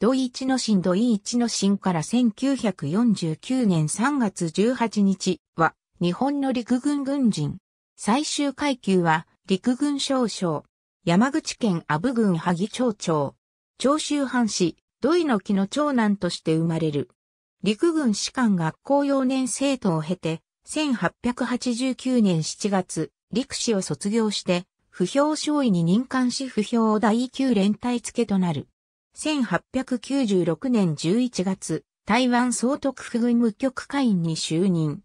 土井一之進土井一之進から1949年3月18日は日本の陸軍軍人。最終階級は陸軍少将。山口県阿武郡萩町長。長州藩士、土井の木の長男として生まれる。陸軍士官学校幼年生徒を経て、1889年7月、陸士を卒業して、不評少尉に任官し不評を第9連隊付けとなる。1896年11月、台湾総督府軍務局会員に就任。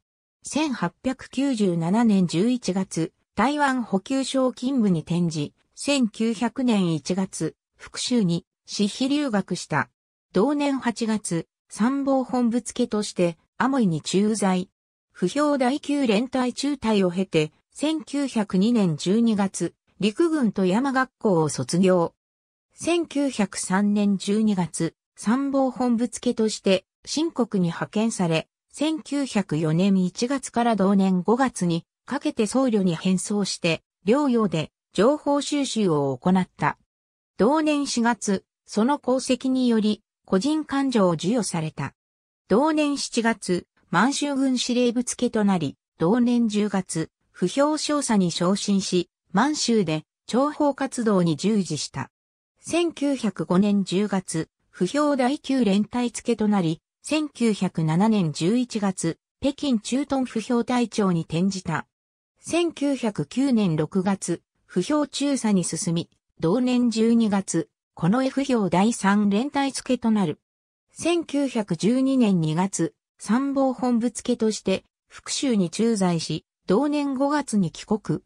1897年11月、台湾補給省勤務に転じ、1900年1月、復州に私費留学した。同年8月、参謀本部付として、アモイに駐在。不評第9連隊中隊を経て、1902年12月、陸軍と山学校を卒業。1903年12月、参謀本部付として、新国に派遣され、1904年1月から同年5月にかけて僧侶に変装して、療養で情報収集を行った。同年4月、その功績により、個人勘定を授与された。同年7月、満州軍司令部付となり、同年10月、不評少佐に昇進し、満州で諜報活動に従事した。1905年10月、不評第9連隊付となり、1907年11月、北京駐屯不評隊長に転じた。1909年6月、不評中佐に進み、同年12月、この不評第3連隊付となる。1912年2月、参謀本部付として、福州に駐在し、同年5月に帰国。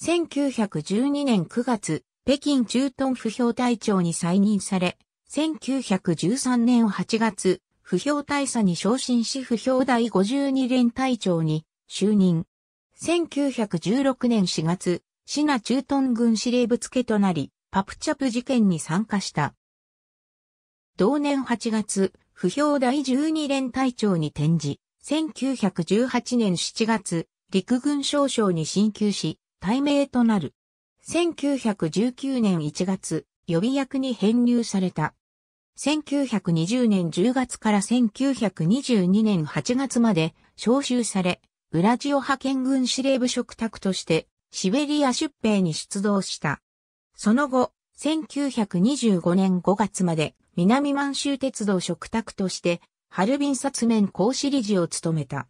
1912年9月、北京駐屯不評隊長に再任され、1913年8月、不評大佐に昇進し不評第52連隊長に就任。1916年4月、シナ駐屯軍司令部付となり、パプチャプ事件に参加した。同年8月、不評第12連隊長に転じ、1918年7月、陸軍少将に進級し、大名となる。1919年1月、予備役に編入された。1920年10月から1922年8月まで召集され、ウラジオ派遣軍司令部職宅としてシベリア出兵に出動した。その後、1925年5月まで南満州鉄道職宅としてハルビン殺面講師理事を務めた。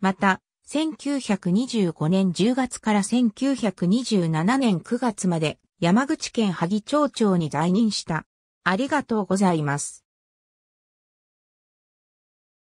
また、1925年10月から1927年9月まで山口県萩町長に在任した。ありがとうございます。